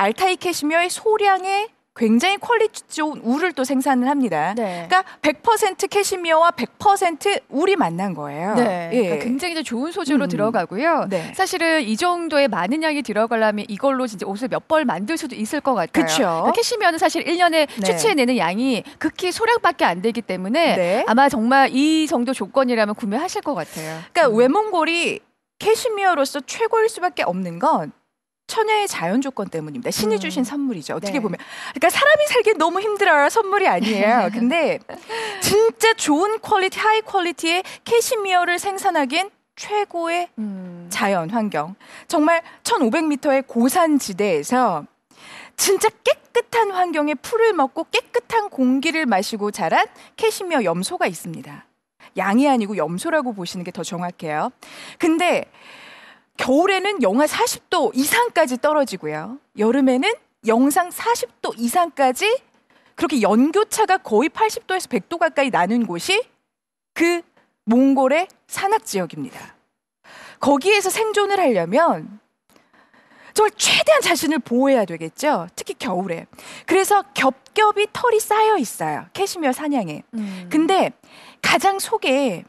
알타이 캐시미어의 소량의 굉장히 퀄리티 좋은 우를 또 생산을 합니다. 네. 그러니까 100% 캐시미어와 100% 울이 만난 거예요. 네. 예. 그러니까 굉장히 좋은 소재로 음. 들어가고요. 네. 사실은 이 정도의 많은 양이 들어가려면 이걸로 진짜 옷을 몇 벌 만들 수도 있을 것 같아요. 그쵸? 그러니까 캐시미어는 사실 1년에 추출해내는 양이 극히 소량밖에 안 되기 때문에 네. 아마 정말 이 정도 조건이라면 구매하실 것 같아요. 그러니까 음. 외몽골이 캐시미어로서 최고일 수밖에 없는 건 천녀의 자연 조건 때문입니다. 신이 음. 주신 선물이죠. 어떻게 네. 보면. 그러니까 사람이 살기 엔 너무 힘들어요. 선물이 아니에요. 근데 진짜 좋은 퀄리티, 하이 퀄리티의 캐시미어를 생산하기엔 최고의 음. 자연 환경. 정말 1,500m의 고산지대에서 진짜 깨끗한 환경에 풀을 먹고 깨끗한 공기를 마시고 자란 캐시미어 염소가 있습니다. 양이 아니고 염소라고 보시는 게 더 정확해요. 근데 겨울에는 영하 40도 이상까지 떨어지고요. 여름에는 영상 40도 이상까지 그렇게 연교차가 거의 80도에서 100도 가까이 나는 곳이 그 몽골의 산악 지역입니다. 거기에서 생존을 하려면 정말 최대한 자신을 보호해야 되겠죠. 특히 겨울에. 그래서 겹겹이 털이 쌓여 있어요. 캐시미어 사냥에. 음. 근데 가장 속에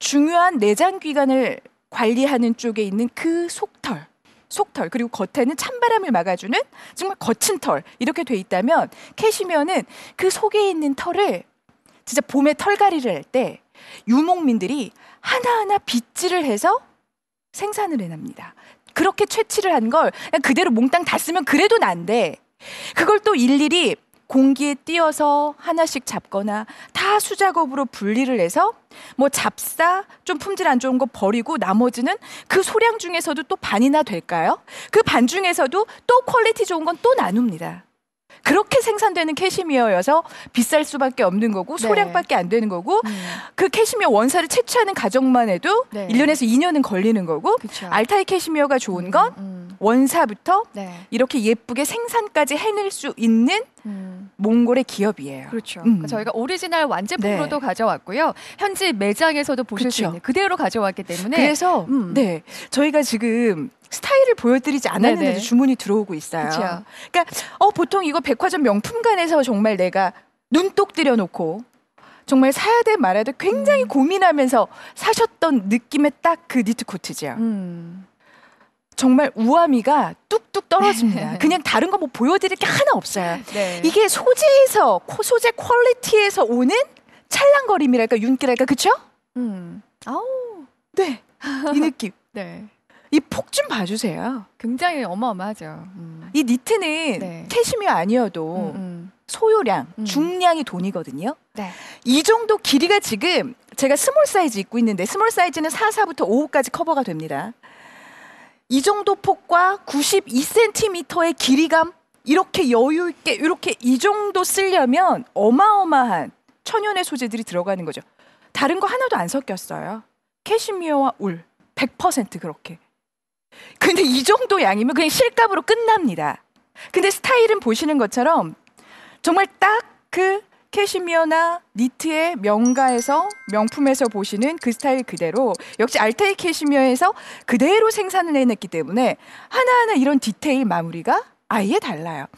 중요한 내장 기관을 관리하는 쪽에 있는 그 속털 속털 그리고 겉에는 찬바람을 막아주는 정말 거친 털 이렇게 돼 있다면 캐시면은 그 속에 있는 털을 진짜 봄에 털갈이를 할 때 유목민들이 하나하나 빗질을 해서 생산을 해냅니다. 그렇게 채취를 한 걸 그대로 몽땅 다 쓰면 그래도 난데 그걸 또 일일이 공기에 띄어서 하나씩 잡거나 다 수작업으로 분리를 해서 뭐 잡사 좀 품질 안 좋은 거 버리고 나머지는 그 소량 중에서도 또 반이나 될까요? 그 반 중에서도 또 퀄리티 좋은 건 또 나눕니다. 그렇게 생산되는 캐시미어여서 비쌀 수밖에 없는 거고 네. 소량밖에 안 되는 거고 네. 그 캐시미어 원사를 채취하는 과정만 해도 네. 1년에서 2년은 걸리는 거고 그쵸. 알타이 캐시미어가 좋은 음, 건 음, 음. 원사부터 네. 이렇게 예쁘게 생산까지 해낼 수 있는 음. 몽골의 기업이에요. 그렇죠. 음. 그러니까 저희가 오리지널 완제품으로도 네. 가져왔고요. 현지 매장에서도 보실 그렇죠. 수 있는 그대로 가져왔기 때문에 그래서 음. 네 저희가 지금 스타일을 보여드리지 않았는데도 네네. 주문이 들어오고 있어요. 그쵸. 그러니까 어, 보통 이거 백화점 명품관에서 정말 내가 눈독 들여놓고 정말 사야 돼 말아야 돼 굉장히 음. 고민하면서 사셨던 느낌의 딱 그 니트 코트죠. 음. 정말 우아미가 뚝뚝 떨어집니다. 그냥 다른 거 뭐 보여드릴 게 하나 없어요. 네. 이게 소재에서 소재 퀄리티에서 오는 찰랑거림이랄까 윤기랄까 그쵸? 음. 아우. 네. 이 느낌. 네. 이 폭 좀 봐주세요. 굉장히 어마어마하죠. 음. 이 니트는 네. 캐시미어 아니어도 음, 음. 소요량, 음. 중량이 돈이거든요. 네. 이 정도 길이가 지금 제가 스몰 사이즈 입고 있는데 스몰 사이즈는 44부터 55까지 커버가 됩니다. 이 정도 폭과 92cm의 길이감 이렇게 여유 있게 이렇게 이 정도 쓰려면 어마어마한 천연의 소재들이 들어가는 거죠. 다른 거 하나도 안 섞였어요. 캐시미어와 울 100% 그렇게. 근데 이 정도 양이면 그냥 실값으로 끝납니다. 근데 스타일은 보시는 것처럼 정말 딱그 캐시미어나 니트의 명가에서 명품에서 보시는 그 스타일 그대로 역시 알타이 캐시미어에서 그대로 생산을 해냈기 때문에 하나하나 이런 디테일 마무리가 아예 달라요.